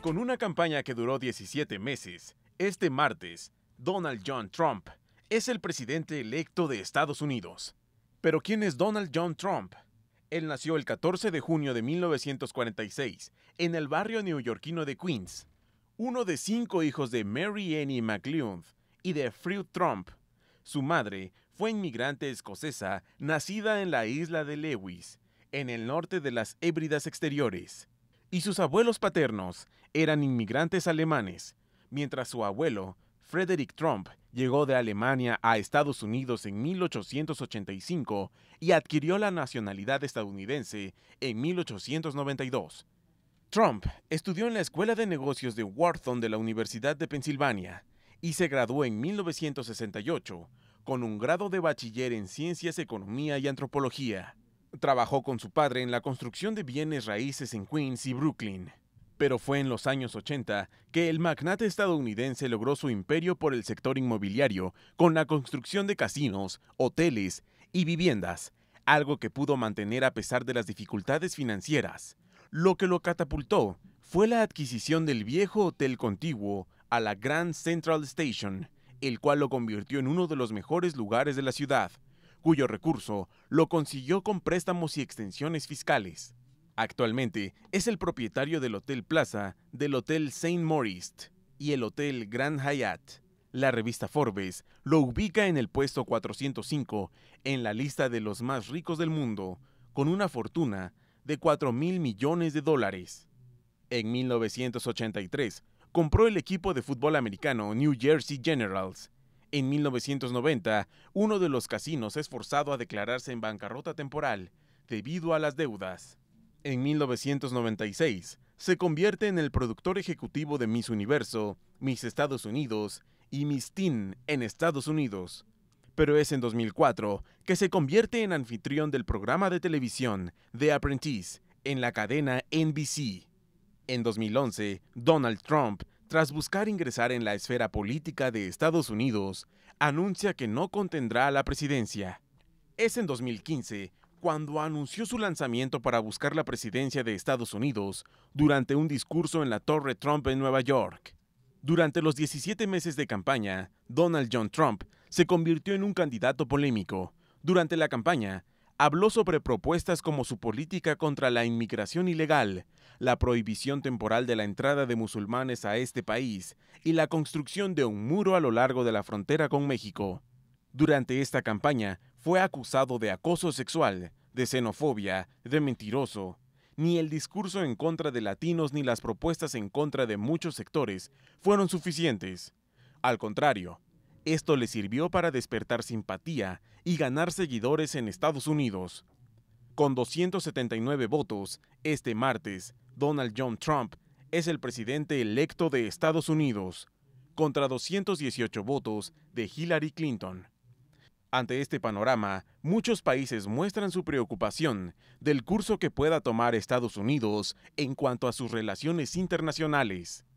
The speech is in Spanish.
Con una campaña que duró 17 meses, este martes, Donald John Trump es el presidente electo de Estados Unidos. Pero ¿quién es Donald John Trump? Él nació el 14 de junio de 1946 en el barrio neoyorquino de Queens, uno de cinco hijos de Mary Annie McLeod y de Fred Trump. Su madre fue inmigrante escocesa nacida en la isla de Lewis, en el norte de las Hébridas Exteriores y sus abuelos paternos eran inmigrantes alemanes, mientras su abuelo, Frederick Trump, llegó de Alemania a Estados Unidos en 1885 y adquirió la nacionalidad estadounidense en 1892. Trump estudió en la Escuela de Negocios de Wharton de la Universidad de Pensilvania y se graduó en 1968 con un grado de bachiller en Ciencias, Economía y Antropología. Trabajó con su padre en la construcción de bienes raíces en Queens y Brooklyn. Pero fue en los años 80 que el magnate estadounidense logró su imperio por el sector inmobiliario con la construcción de casinos, hoteles y viviendas, algo que pudo mantener a pesar de las dificultades financieras. Lo que lo catapultó fue la adquisición del viejo hotel contiguo a la Grand Central Station, el cual lo convirtió en uno de los mejores lugares de la ciudad cuyo recurso lo consiguió con préstamos y extensiones fiscales. Actualmente es el propietario del Hotel Plaza, del Hotel Saint Maurice y el Hotel Grand Hyatt. La revista Forbes lo ubica en el puesto 405 en la lista de los más ricos del mundo, con una fortuna de 4 mil millones de dólares. En 1983, compró el equipo de fútbol americano New Jersey Generals en 1990, uno de los casinos es forzado a declararse en bancarrota temporal debido a las deudas. En 1996, se convierte en el productor ejecutivo de Miss Universo, Miss Estados Unidos y Miss Teen en Estados Unidos. Pero es en 2004 que se convierte en anfitrión del programa de televisión The Apprentice en la cadena NBC. En 2011, Donald Trump tras buscar ingresar en la esfera política de Estados Unidos, anuncia que no contendrá a la presidencia. Es en 2015 cuando anunció su lanzamiento para buscar la presidencia de Estados Unidos durante un discurso en la Torre Trump en Nueva York. Durante los 17 meses de campaña, Donald John Trump se convirtió en un candidato polémico. Durante la campaña, habló sobre propuestas como su política contra la inmigración ilegal, la prohibición temporal de la entrada de musulmanes a este país y la construcción de un muro a lo largo de la frontera con México. Durante esta campaña fue acusado de acoso sexual, de xenofobia, de mentiroso. Ni el discurso en contra de latinos ni las propuestas en contra de muchos sectores fueron suficientes. Al contrario, esto le sirvió para despertar simpatía y ganar seguidores en Estados Unidos. Con 279 votos, este martes, Donald John Trump es el presidente electo de Estados Unidos, contra 218 votos de Hillary Clinton. Ante este panorama, muchos países muestran su preocupación del curso que pueda tomar Estados Unidos en cuanto a sus relaciones internacionales.